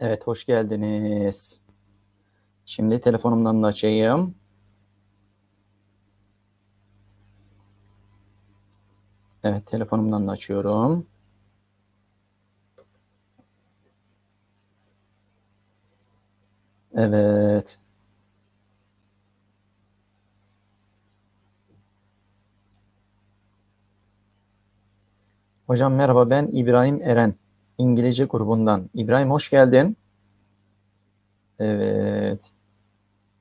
Evet, hoş geldiniz. Şimdi telefonumdan da açayım. Evet, telefonumdan da açıyorum. Evet. Hocam merhaba ben İbrahim Eren. İngilizce grubundan. İbrahim hoş geldin. Evet.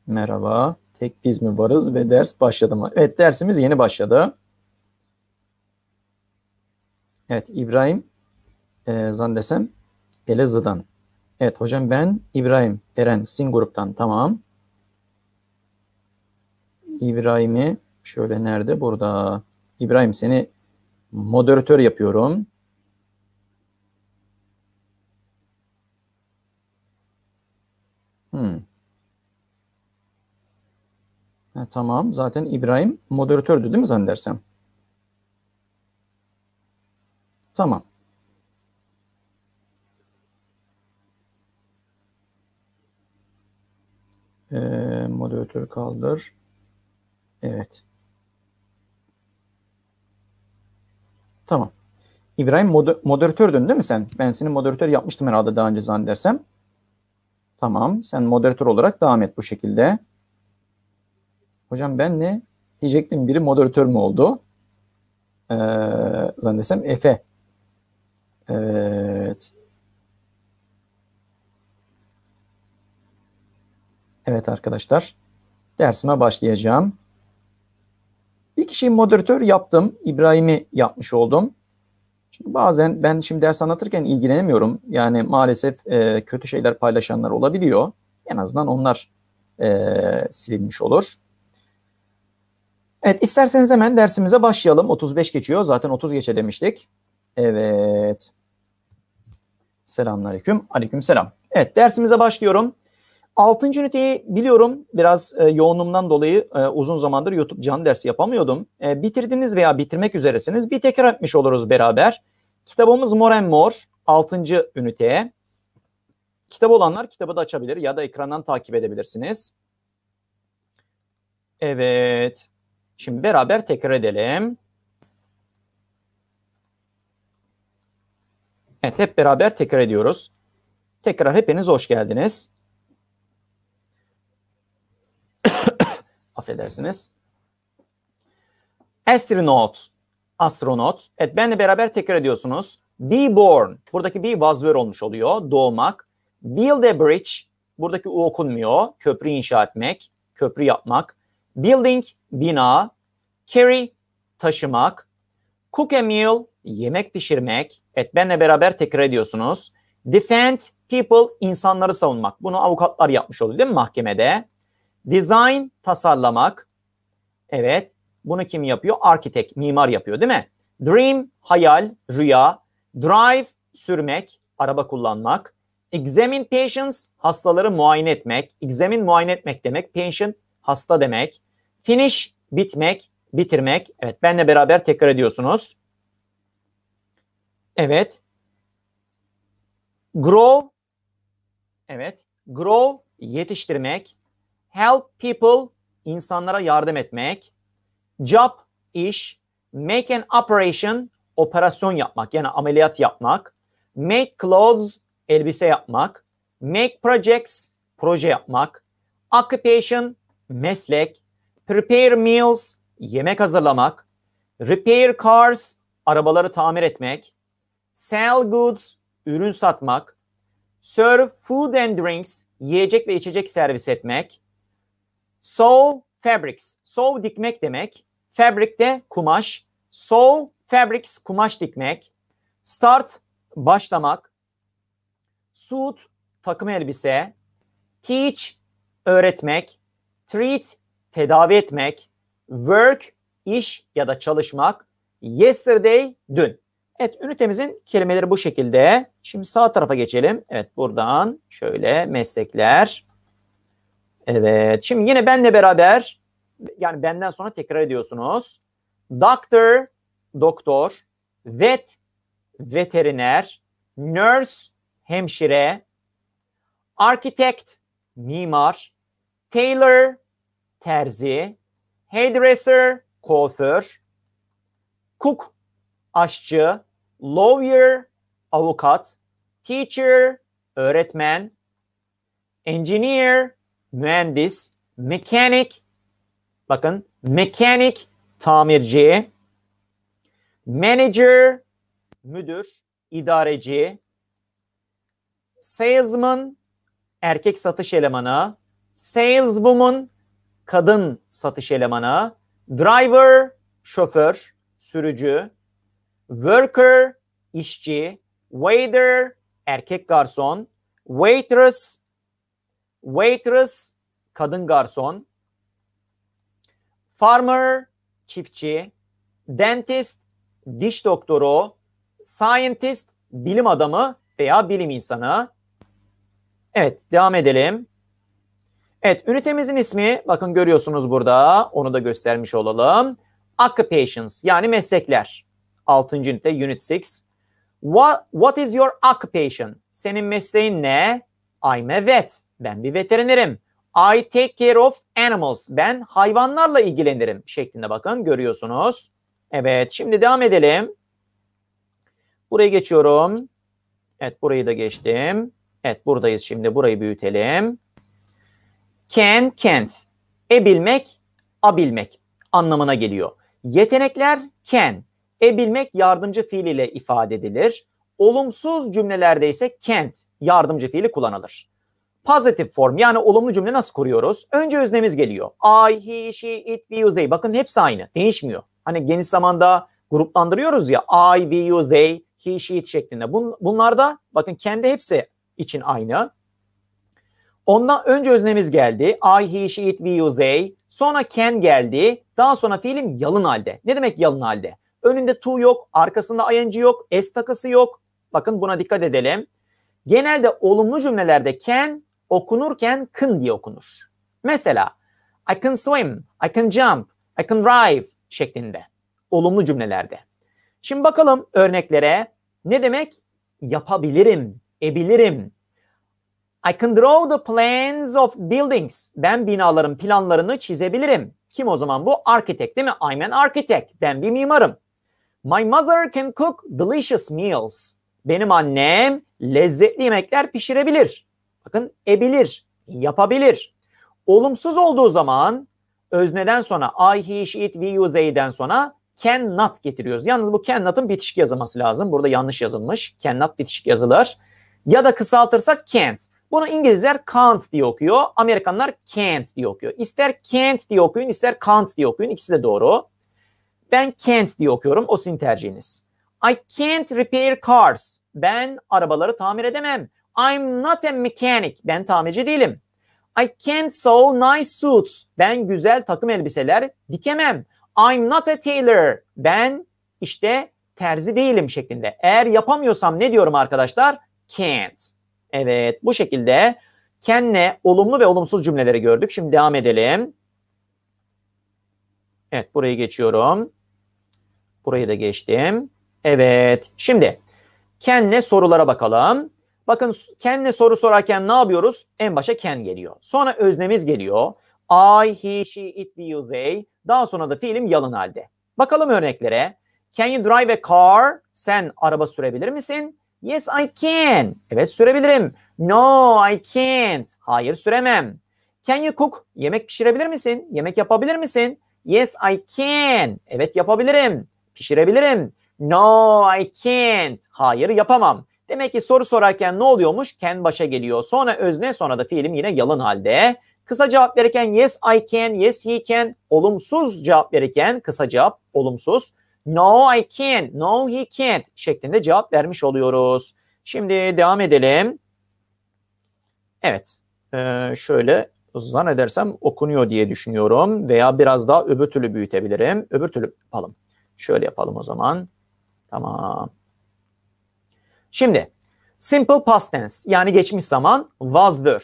Merhaba. Tek biz mi varız ve ders başladı mı? Evet dersimiz yeni başladı. Evet İbrahim e, zannedesem Elazığ'dan. Evet hocam ben İbrahim Eren Sin gruptan tamam. İbrahim'i şöyle nerede? Burada. İbrahim seni moderatör yapıyorum. Ha, tamam. Zaten İbrahim moderatördü değil mi zannedersem? Tamam. Ee, moderatör kaldır. Evet. Tamam. İbrahim moder moderatördün değil mi sen? Ben seni moderatör yapmıştım herhalde daha önce zannedersem. Tamam. Sen moderatör olarak devam et bu şekilde. Hocam ben ne? Diyecektim biri moderatör mü oldu? Ee, zannedersem Efe. Evet. Evet arkadaşlar. Dersime başlayacağım. Bir kişiyi moderatör yaptım. İbrahim'i yapmış oldum. çünkü bazen ben şimdi ders anlatırken ilgilenemiyorum. Yani maalesef e, kötü şeyler paylaşanlar olabiliyor. En azından onlar e, silinmiş olur. Evet isterseniz hemen dersimize başlayalım. 35 geçiyor. Zaten 30 geçe demiştik. Evet. Selamünaleyküm. Aleyküm selam. Evet dersimize başlıyorum. 6. üniteyi biliyorum biraz e, yoğunluğumdan dolayı e, uzun zamandır YouTube canlı dersi yapamıyordum. E, bitirdiniz veya bitirmek üzeresiniz. Bir tekrar etmiş oluruz beraber. Kitabımız More and More 6. üniteye. Kitap olanlar kitabı da açabilir ya da ekrandan takip edebilirsiniz. Evet. Şimdi beraber tekrar edelim. Evet hep beraber tekrar ediyoruz. Tekrar hepiniz hoş geldiniz. Affedersiniz. Astronaut. Astronot. Evet benle beraber tekrar ediyorsunuz. Be born. Buradaki be vazver olmuş oluyor. Doğmak. Build a bridge. Buradaki u okunmuyor. Köprü inşa etmek. Köprü yapmak. Building bina, carry taşımak, cook a meal yemek pişirmek. Evet benle beraber tekrar ediyorsunuz. Defend people insanları savunmak. Bunu avukatlar yapmış oluyor değil mi mahkemede? Design tasarlamak. Evet bunu kim yapıyor? Arkitek, mimar yapıyor değil mi? Dream hayal, rüya. Drive sürmek, araba kullanmak. Examine patients hastaları muayene etmek. Examine muayene etmek demek. Patient hasta demek. Finish bitmek, bitirmek. Evet benle beraber tekrar ediyorsunuz. Evet. Grow. Evet. Grow yetiştirmek. Help people insanlara yardım etmek. Job iş. Make an operation operasyon yapmak yani ameliyat yapmak. Make clothes elbise yapmak. Make projects proje yapmak. Occupation meslek prepare meals yemek hazırlamak, repair cars arabaları tamir etmek, sell goods ürün satmak, serve food and drinks yiyecek ve içecek servis etmek, sew fabrics sew dikmek demek, fabric de kumaş, sew fabrics kumaş dikmek, start başlamak, suit takım elbise, teach öğretmek, treat tedavi etmek, work, iş ya da çalışmak, yesterday, dün. Evet ünitemizin kelimeleri bu şekilde. Şimdi sağ tarafa geçelim. Evet buradan şöyle meslekler. Evet şimdi yine benle beraber yani benden sonra tekrar ediyorsunuz. Doctor, doktor, vet, veteriner, nurse, hemşire, architect, mimar, tailor, terzi, hairdresser kuaför, cook aşçı, lawyer avukat, teacher öğretmen, engineer mühendis, mechanic bakın mechanic tamirci, manager müdür, idareci, salesman erkek satış elemanı, saleswoman kadın satış elemanı, driver şoför, sürücü, worker işçi, waiter erkek garson, waitress waitress kadın garson, farmer çiftçi, dentist diş doktoru, scientist bilim adamı veya bilim insanı. Evet, devam edelim. Evet ünitemizin ismi bakın görüyorsunuz burada onu da göstermiş olalım. Occupations yani meslekler. 6. ünite Unit 6. What, what is your occupation? Senin mesleğin ne? I'm a vet. Ben bir veterinerim. I take care of animals. Ben hayvanlarla ilgilenirim şeklinde bakın görüyorsunuz. Evet şimdi devam edelim. Buraya geçiyorum. Evet burayı da geçtim. Evet buradayız şimdi burayı büyütelim. Can, can't. Ebilmek, abilmek anlamına geliyor. Yetenekler can. Ebilmek yardımcı fiil ile ifade edilir. Olumsuz cümlelerde ise can't yardımcı fiili kullanılır. Pozitif form yani olumlu cümle nasıl kuruyoruz? Önce öznemiz geliyor. I, he, she, it, we, you, they. Bakın hepsi aynı. Değişmiyor. Hani geniş zamanda gruplandırıyoruz ya. I, we, you, they, he, she, it şeklinde. Bun, bunlar da bakın kendi hepsi için aynı. Ondan önce öznemiz geldi. I, he, she, it, we, you, they. Sonra can geldi. Daha sonra fiilim yalın halde. Ne demek yalın halde? Önünde to yok, arkasında ing yok, s takısı yok. Bakın buna dikkat edelim. Genelde olumlu cümlelerde can okunurken can diye okunur. Mesela I can swim, I can jump, I can drive şeklinde. Olumlu cümlelerde. Şimdi bakalım örneklere. Ne demek? Yapabilirim, ebilirim, I can draw the plans of buildings. Ben binaların planlarını çizebilirim. Kim o zaman bu? Architect değil mi? I'm an architect. Ben bir mimarım. My mother can cook delicious meals. Benim annem lezzetli yemekler pişirebilir. Bakın ebilir, yapabilir. Olumsuz olduğu zaman özneden sonra I, he, she, it, we, you, they'den sonra can not getiriyoruz. Yalnız bu can not'ın bitişik yazılması lazım. Burada yanlış yazılmış. Can not bitişik yazılır. Ya da kısaltırsak can't. Bunu İngilizler can't diye okuyor. Amerikanlar can't diye okuyor. İster can't diye okuyun ister can't diye okuyun. İkisi de doğru. Ben can't diye okuyorum. O sizin tercihiniz. I can't repair cars. Ben arabaları tamir edemem. I'm not a mechanic. Ben tamirci değilim. I can't sew nice suits. Ben güzel takım elbiseler dikemem. I'm not a tailor. Ben işte terzi değilim şeklinde. Eğer yapamıyorsam ne diyorum arkadaşlar? Can't. Evet bu şekilde kenne olumlu ve olumsuz cümleleri gördük. Şimdi devam edelim. Evet burayı geçiyorum. Burayı da geçtim. Evet şimdi kenne sorulara bakalım. Bakın kenne soru sorarken ne yapıyoruz? En başa ken geliyor. Sonra öznemiz geliyor. I, he, she, it, you, they. Daha sonra da fiilim yalın halde. Bakalım örneklere. Can you drive a car? Sen araba sürebilir misin? Yes I can. Evet sürebilirim. No I can't. Hayır süremem. Can you cook? Yemek pişirebilir misin? Yemek yapabilir misin? Yes I can. Evet yapabilirim. Pişirebilirim. No I can't. Hayır yapamam. Demek ki soru sorarken ne oluyormuş? Can başa geliyor. Sonra özne sonra da fiilim yine yalın halde. Kısa cevap verirken yes I can, yes he can. Olumsuz cevap verirken kısa cevap olumsuz. No I can't, no he can't şeklinde cevap vermiş oluyoruz. Şimdi devam edelim. Evet e, şöyle zannedersem okunuyor diye düşünüyorum veya biraz daha öbür türlü büyütebilirim. Öbür türlü yapalım. Şöyle yapalım o zaman. Tamam. Şimdi simple past tense yani geçmiş zaman was were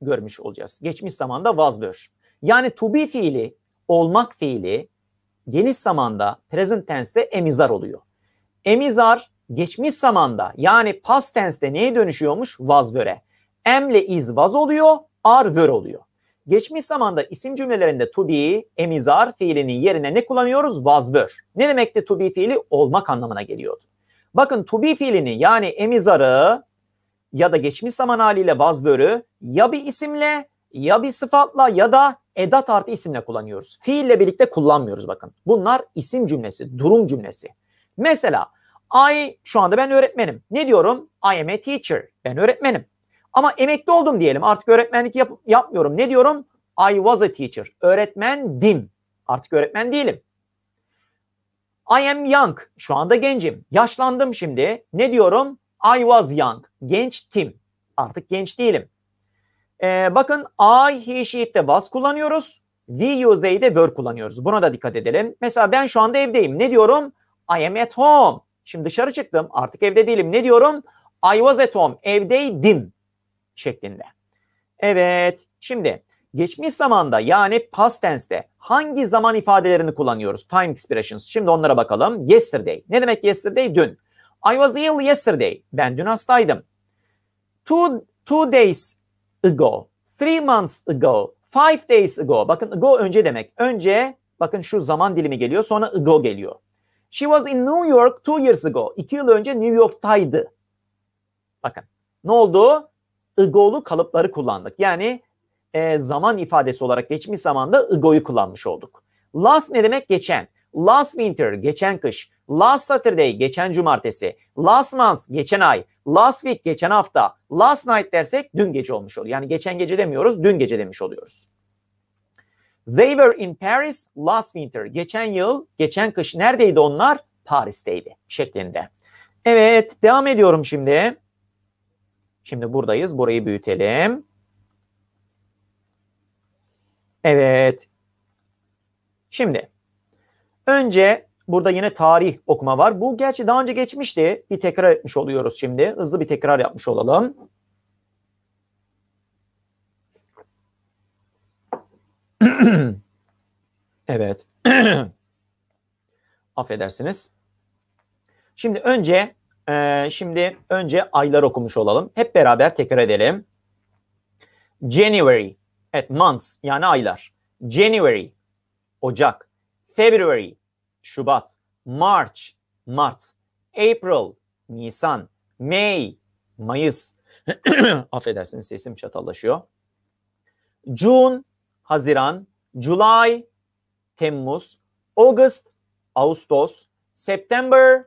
görmüş olacağız. Geçmiş zamanda was were. Yani to be fiili, olmak fiili geniş zamanda present tense'te emizar oluyor. Emizar geçmiş zamanda yani past tense'de neye dönüşüyormuş? Was were. Am ile is was oluyor, are were oluyor. Geçmiş zamanda isim cümlelerinde to be, emizar fiilinin yerine ne kullanıyoruz? Was were. Ne demekti to be fiili? Olmak anlamına geliyordu. Bakın to be fiilini yani emizarı ya da geçmiş zaman haliyle was were'ü ya bir isimle ya bir sıfatla ya da edat artı isimle kullanıyoruz. Fiille birlikte kullanmıyoruz bakın. Bunlar isim cümlesi, durum cümlesi. Mesela I şu anda ben öğretmenim. Ne diyorum? I am a teacher. Ben öğretmenim. Ama emekli oldum diyelim. Artık öğretmenlik yap yapmıyorum. Ne diyorum? I was a teacher. Öğretmendim. Artık öğretmen değilim. I am young. Şu anda gencim. Yaşlandım şimdi. Ne diyorum? I was young. Gençtim. Artık genç değilim. E, bakın I, he, she, itte was kullanıyoruz. We, you, they'de were kullanıyoruz. Buna da dikkat edelim. Mesela ben şu anda evdeyim. Ne diyorum? I am at home. Şimdi dışarı çıktım. Artık evde değilim. Ne diyorum? I was at home. Evdeydim şeklinde. Evet. Şimdi geçmiş zamanda yani past tense'de hangi zaman ifadelerini kullanıyoruz? Time expressions. Şimdi onlara bakalım. Yesterday. Ne demek yesterday? Dün. I was ill yesterday. Ben dün hastaydım. Two, two days ago, three months ago, five days ago. Bakın ago önce demek. Önce bakın şu zaman dilimi geliyor sonra ago geliyor. She was in New York two years ago. İki yıl önce New York'taydı. Bakın ne oldu? Ago'lu kalıpları kullandık. Yani e, zaman ifadesi olarak geçmiş zamanda ago'yu kullanmış olduk. Last ne demek? Geçen. Last winter, geçen kış. Last Saturday, geçen cumartesi. Last month, geçen ay last week geçen hafta, last night dersek dün gece olmuş oluyor. Yani geçen gece demiyoruz, dün gece demiş oluyoruz. They were in Paris last winter. Geçen yıl, geçen kış neredeydi onlar? Paris'teydi şeklinde. Evet, devam ediyorum şimdi. Şimdi buradayız. Burayı büyütelim. Evet. Şimdi önce Burada yine tarih okuma var. Bu gerçi daha önce geçmişti. Bir tekrar etmiş oluyoruz şimdi. Hızlı bir tekrar yapmış olalım. evet. Affedersiniz. Şimdi önce e, şimdi önce aylar okumuş olalım. Hep beraber tekrar edelim. January. Evet months yani aylar. January. Ocak. February. Şubat, March, Mart, April, Nisan, May, Mayıs. Affedersiniz sesim çatallaşıyor. June, Haziran, July, Temmuz, August, Ağustos, September,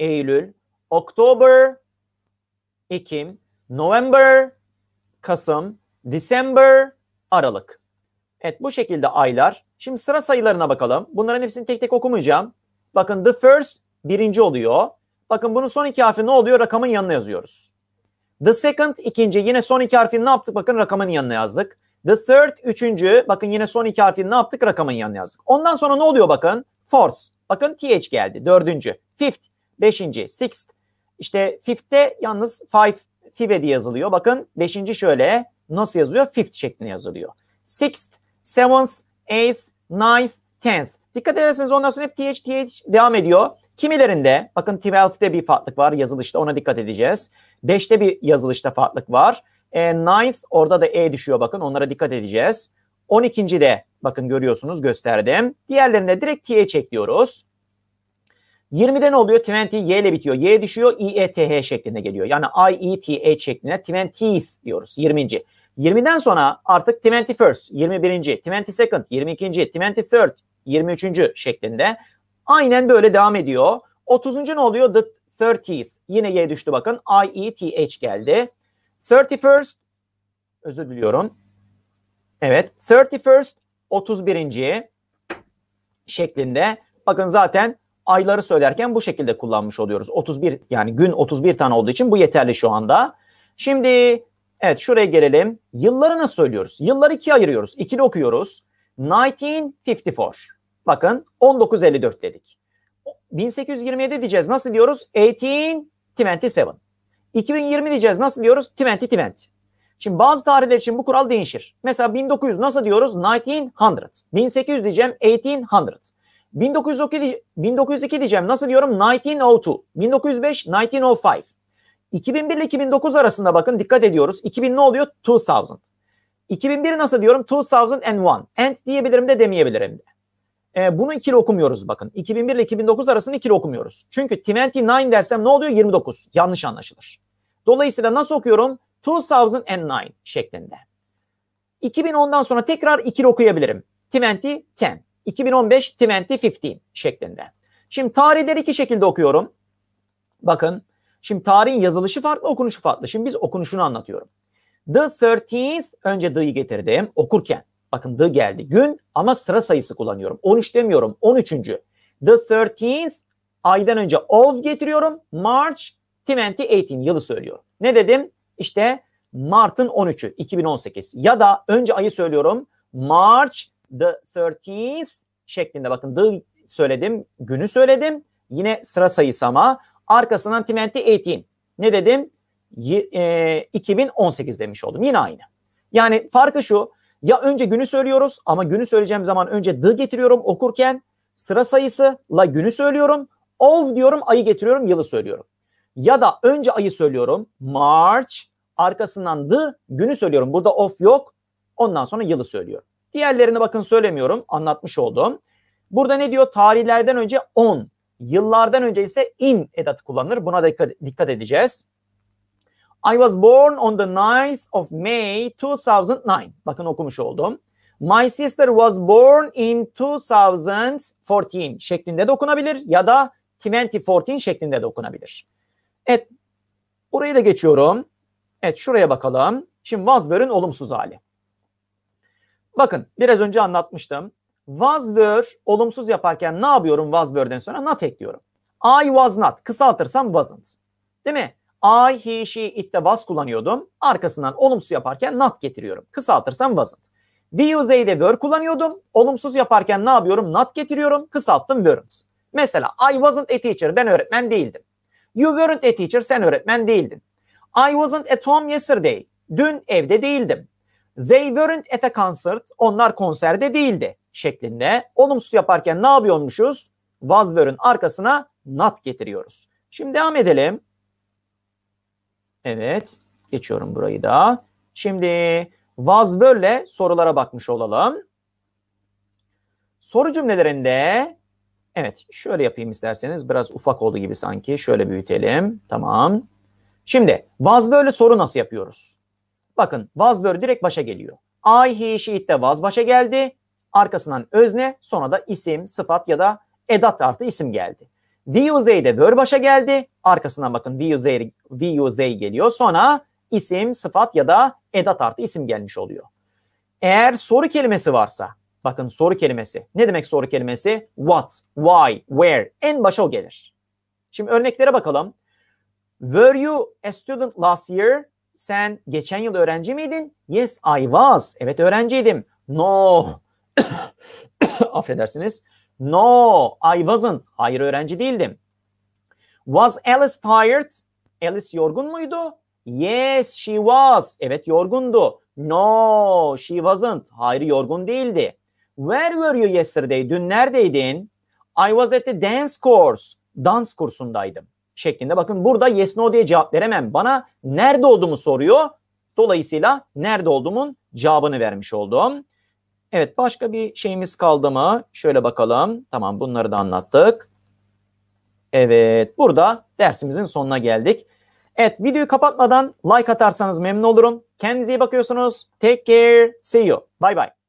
Eylül, October, Ekim, November, Kasım, December, Aralık. Evet bu şekilde aylar. Şimdi sıra sayılarına bakalım. Bunların hepsini tek tek okumayacağım. Bakın the first birinci oluyor. Bakın bunun son iki harfi ne oluyor? Rakamın yanına yazıyoruz. The second ikinci yine son iki harfi ne yaptık? Bakın rakamın yanına yazdık. The third üçüncü bakın yine son iki harfi ne yaptık? Rakamın yanına yazdık. Ondan sonra ne oluyor bakın? Fourth. Bakın th geldi. Dördüncü. Fifth. Beşinci. Sixth. İşte fifth'te yalnız five five diye yazılıyor. Bakın beşinci şöyle nasıl yazılıyor? Fifth şeklinde yazılıyor. Sixth sevens, eights, nines, tens. Dikkat ederseniz ondan sonra hep th, th devam ediyor. Kimilerinde bakın 12'de bir farklılık var yazılışta ona dikkat edeceğiz. Beşte bir yazılışta farklılık var. E, nines orada da e düşüyor bakın onlara dikkat edeceğiz. On ikinci de bakın görüyorsunuz gösterdim. Diğerlerinde direkt TH çekiyoruz. 20'de ne oluyor? 20 y ile bitiyor. Y düşüyor. i e t h şeklinde geliyor. Yani i e t h şeklinde 20's diyoruz. 20. 20'den sonra artık 21st, 21. 22nd, 22. 23rd, 23. şeklinde aynen böyle devam ediyor. 30. ne oluyor? The 30s. Yine Y düştü bakın. i e t h geldi. 31st özür diliyorum. Evet. 31st 31. şeklinde. Bakın zaten ayları söylerken bu şekilde kullanmış oluyoruz. 31 yani gün 31 tane olduğu için bu yeterli şu anda. Şimdi Evet şuraya gelelim. Yılları nasıl söylüyoruz? Yılları ikiye ayırıyoruz. İkili okuyoruz. 1954. Bakın 1954 dedik. 1827 diyeceğiz. Nasıl diyoruz? 1827. 2020 diyeceğiz. Nasıl diyoruz? 2020. Şimdi bazı tarihler için bu kural değişir. Mesela 1900 nasıl diyoruz? 1900. 1800 diyeceğim 1800. 1902, 1902 diyeceğim nasıl diyorum? 1902. 1905, 1905. 2001 ile 2009 arasında bakın dikkat ediyoruz. 2000 ne oluyor? 2000. 2001 nasıl diyorum? 2001. And diyebilirim de demeyebilirim de. E, bunu ikili okumuyoruz bakın. 2001 ile 2009 arasını ikili okumuyoruz. Çünkü 29 dersem ne oluyor? 29. Yanlış anlaşılır. Dolayısıyla nasıl okuyorum? 2009 şeklinde. 2010'dan sonra tekrar ikili okuyabilirim. 2010, 2015, 2015 şeklinde. Şimdi tarihleri iki şekilde okuyorum. Bakın Şimdi tarihin yazılışı farklı, okunuşu farklı. Şimdi biz okunuşunu anlatıyorum. The 13th önce the'yı getirdim okurken. Bakın the geldi gün ama sıra sayısı kullanıyorum. 13 demiyorum 13. The 13th aydan önce of getiriyorum. March 2018 yılı söylüyorum. Ne dedim? İşte Mart'ın 13'ü 2018 ya da önce ayı söylüyorum. March the 13th şeklinde bakın the söyledim, günü söyledim. Yine sıra sayısı ama Arkasından 2018. Ne dedim? E, 2018 demiş oldum. Yine aynı. Yani farkı şu. Ya önce günü söylüyoruz ama günü söyleyeceğim zaman önce the getiriyorum okurken sıra sayısıyla günü söylüyorum. Of diyorum ayı getiriyorum yılı söylüyorum. Ya da önce ayı söylüyorum. March arkasından the günü söylüyorum. Burada of yok. Ondan sonra yılı söylüyorum. Diğerlerini bakın söylemiyorum. Anlatmış oldum. Burada ne diyor? Tarihlerden önce on Yıllardan önce ise in edatı kullanılır. Buna dikkat, dikkat edeceğiz. I was born on the 9th of May 2009. Bakın okumuş oldum. My sister was born in 2014 şeklinde de okunabilir ya da 2014 şeklinde de okunabilir. Evet. Burayı da geçiyorum. Evet şuraya bakalım. Şimdi was verin olumsuz hali. Bakın biraz önce anlatmıştım was were olumsuz yaparken ne yapıyorum was were'den sonra not ekliyorum. I was not kısaltırsam wasn't. Değil mi? I, he, she, it'te was kullanıyordum. Arkasından olumsuz yaparken not getiriyorum. Kısaltırsam wasn't. Do, they'de were kullanıyordum. Olumsuz yaparken ne yapıyorum? Not getiriyorum. Kısalttım weren't. Mesela I wasn't a teacher. Ben öğretmen değildim. You weren't a teacher. Sen öğretmen değildin. I wasn't at home yesterday. Dün evde değildim. They weren't at a concert. Onlar konserde değildi şeklinde. Olumsuz yaparken ne yapıyormuşuz? Was verin arkasına not getiriyoruz. Şimdi devam edelim. Evet. Geçiyorum burayı da. Şimdi was böyle sorulara bakmış olalım. Soru cümlelerinde evet şöyle yapayım isterseniz biraz ufak oldu gibi sanki. Şöyle büyütelim. Tamam. Şimdi was böyle soru nasıl yapıyoruz? Bakın was böyle direkt başa geliyor. I, he, she, it de was başa geldi. Arkasından özne sonra da isim, sıfat ya da edat artı isim geldi. VUZ de bör başa geldi. Arkasından bakın VUZ, VUZ geliyor. Sonra isim, sıfat ya da edat artı isim gelmiş oluyor. Eğer soru kelimesi varsa, bakın soru kelimesi. Ne demek soru kelimesi? What, why, where. En başa o gelir. Şimdi örneklere bakalım. Were you a student last year? Sen geçen yıl öğrenci miydin? Yes, I was. Evet öğrenciydim. No, Affedersiniz. No, I wasn't. Hayır öğrenci değildim. Was Alice tired? Alice yorgun muydu? Yes, she was. Evet yorgundu. No, she wasn't. Hayır yorgun değildi. Where were you yesterday? Dün neredeydin? I was at the dance course. Dans kursundaydım. Şeklinde bakın burada yes no diye cevap veremem. Bana nerede olduğumu soruyor. Dolayısıyla nerede olduğumun cevabını vermiş oldum. Evet başka bir şeyimiz kaldı mı? Şöyle bakalım. Tamam bunları da anlattık. Evet burada dersimizin sonuna geldik. Evet videoyu kapatmadan like atarsanız memnun olurum. Kendinize iyi bakıyorsunuz. Take care. See you. Bye bye.